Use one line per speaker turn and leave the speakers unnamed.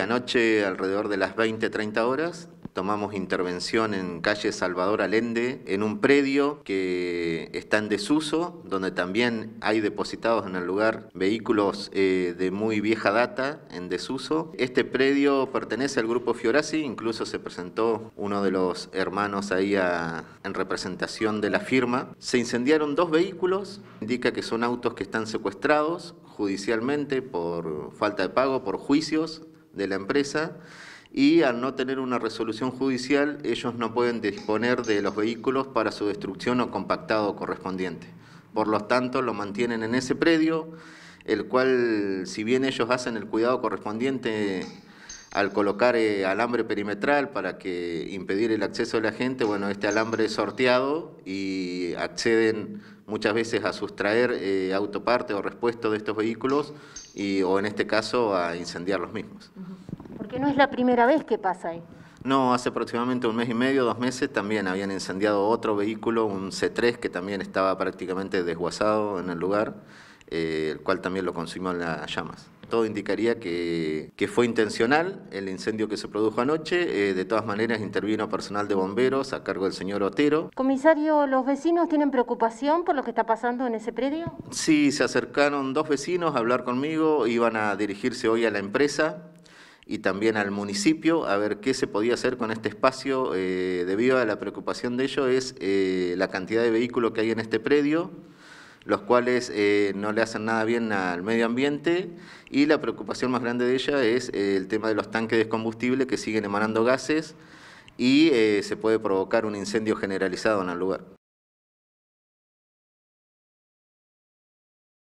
Anoche, alrededor de las 20-30 horas, tomamos intervención en calle Salvador Alende, en un predio que está en desuso, donde también hay depositados en el lugar vehículos eh, de muy vieja data en desuso. Este predio pertenece al grupo Fiorasi, incluso se presentó uno de los hermanos ahí en representación de la firma. Se incendiaron dos vehículos, indica que son autos que están secuestrados judicialmente por falta de pago, por juicios, de la empresa y al no tener una resolución judicial ellos no pueden disponer de los vehículos para su destrucción o compactado correspondiente. Por lo tanto, lo mantienen en ese predio, el cual, si bien ellos hacen el cuidado correspondiente al colocar eh, alambre perimetral para que impedir el acceso de la gente, bueno, este alambre es sorteado y acceden muchas veces a sustraer eh, autoparte o respuesto de estos vehículos y, o en este caso a incendiar los mismos.
Porque no es la primera vez que pasa ahí.
No, hace aproximadamente un mes y medio, dos meses, también habían incendiado otro vehículo, un C3, que también estaba prácticamente desguazado en el lugar. Eh, el cual también lo consumió en las llamas. Todo indicaría que, fue intencional el incendio que se produjo anoche. Eh, de todas maneras, intervino personal de bomberos a cargo del señor Otero.
Comisario, ¿los vecinos tienen preocupación por lo que está pasando en ese predio?
Sí, se acercaron dos vecinos a hablar conmigo. Iban a dirigirse hoy a la empresa y también al municipio a ver qué se podía hacer con este espacio. Eh, debido a la preocupación de ellos es la cantidad de vehículos que hay en este predio los cuales eh, no le hacen nada bien al medio ambiente y la preocupación más grande de ella es eh, el tema de los tanques de combustible que siguen emanando gases y eh, se puede provocar un incendio generalizado en el lugar.